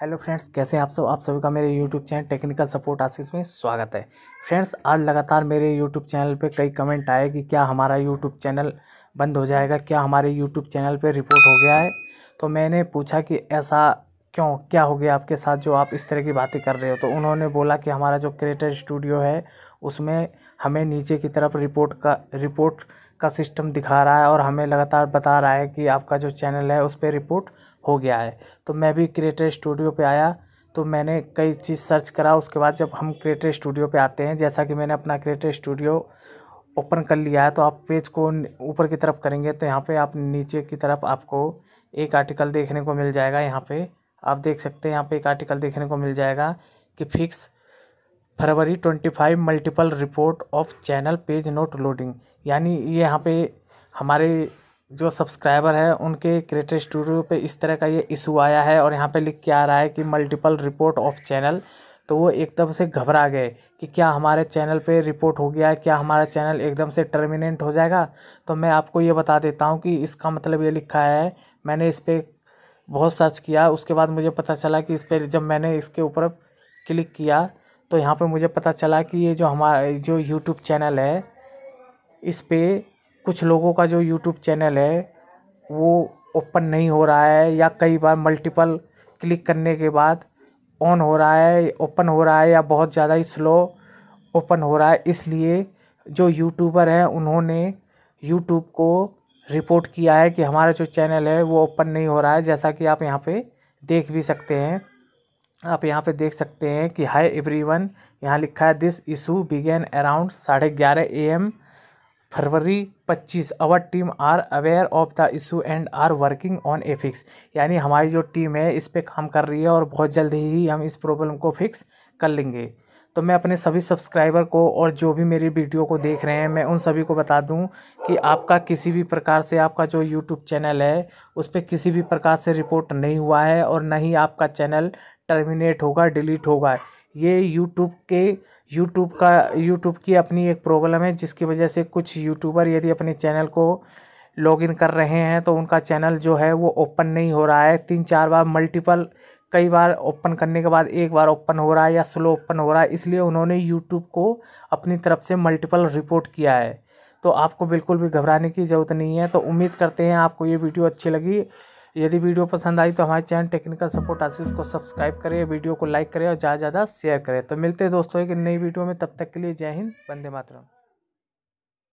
hello friends कैसे आप सब आप सभी का मेरे YouTube channel technical support Ashish में स्वागत है फ्रेंड्स आज लगातार मेरे यूट्यूब चैनल पे कई कमेंट आए कि क्या हमारा यूट्यूब चैनल बंद हो जाएगा क्या हमारे यूट्यूब चैनल पे रिपोर्ट हो गया है तो मैंने पूछा कि ऐसा क्यों क्या हो गया आपके साथ जो आप इस तरह की बातें कर रहे हो तो उन्होंने बोला कि हमारा जो क्रिएटर स्टूडियो है उसमें हमें नीचे की तरफ रिपोर्ट का रिपोर्ट का सिस्टम दिखा रहा है और हमें लगातार बता रहा है कि आपका जो चैनल है उस पर रिपोर्ट हो गया है तो मैं भी क्रिएटर स्टूडियो पे आया तो मैंने कई चीज़ सर्च करा उसके बाद जब हम क्रिएटर स्टूडियो पे आते हैं जैसा कि मैंने अपना क्रिएटर स्टूडियो ओपन कर लिया है तो आप पेज को ऊपर की तरफ करेंगे तो यहाँ पर आप नीचे की तरफ आपको एक आर्टिकल देखने को मिल जाएगा यहाँ पर आप देख सकते हैं यहाँ पर एक आर्टिकल देखने को मिल जाएगा कि fix February twenty five multiple report of channel page not loading यानी यहाँ पे हमारे जो सब्सक्राइबर है उनके क्रिएटर स्टूडियो पे इस तरह का ये इशू आया है और यहाँ पे लिख के आ रहा है कि मल्टीपल रिपोर्ट ऑफ चैनल तो वो एकदम से घबरा गए कि क्या हमारे चैनल पे रिपोर्ट हो गया है क्या हमारा चैनल एकदम से टर्मिनेट हो जाएगा तो मैं आपको ये बता देता हूँ कि इसका मतलब ये लिखा है मैंने इस पर बहुत सर्च किया उसके बाद मुझे पता चला कि इस पर जब मैंने इसके ऊपर क्लिक किया तो यहाँ पर मुझे पता चला कि ये जो हमारा जो यूट्यूब चैनल है इस पर कुछ लोगों का जो यूट्यूब चैनल है वो ओपन नहीं हो रहा है या कई बार मल्टीपल क्लिक करने के बाद ऑन हो रहा है ओपन हो रहा है या बहुत ज़्यादा ही स्लो ओपन हो रहा है इसलिए जो यूट्यूबर हैं उन्होंने यूट्यूब को रिपोर्ट किया है कि हमारा जो चैनल है वो ओपन नहीं हो रहा है जैसा कि आप यहाँ पे देख भी सकते हैं आप यहाँ पे देख सकते हैं कि हाय एवरीवन यहाँ लिखा है दिस इशू बिगेन अराउंड साढ़े ग्यारह A M February 25 our team are aware of the issue and are working on a fix यानी हमारी जो टीम है इस पर काम कर रही है और बहुत जल्द ही हम इस प्रॉब्लम को फिक्स कर लेंगे तो मैं अपने सभी सब्सक्राइबर को और जो भी मेरी वीडियो को देख रहे हैं मैं उन सभी को बता दूं कि आपका किसी भी प्रकार से आपका जो यूट्यूब चैनल है उस पर किसी भी प्रकार से रिपोर्ट नहीं हुआ है और ना ही आपका चैनल टर्मिनेट होगा डिलीट होगा ये यूट्यूब के यूट्यूब का यूट्यूब की अपनी एक प्रॉब्लम है जिसकी वजह से कुछ यूट्यूबर यदि अपने चैनल को लॉगिन कर रहे हैं तो उनका चैनल जो है वो ओपन नहीं हो रहा है तीन चार बार मल्टीपल कई बार ओपन करने के बाद एक बार ओपन हो रहा है या स्लो ओपन हो रहा है इसलिए उन्होंने यूट्यूब को अपनी तरफ से मल्टीपल रिपोर्ट किया है तो आपको बिल्कुल भी घबराने की ज़रूरत नहीं है तो उम्मीद करते हैं आपको ये वीडियो अच्छी लगी यदि वीडियो पसंद आई तो हमारे चैनल टेक्निकल सपोर्ट आशीष को सब्सक्राइब करें वीडियो को लाइक करें और ज़्यादा ज़्यादा शेयर करें तो मिलते हैं दोस्तों एक नई वीडियो में तब तक के लिए जय हिंद वंदे मातरम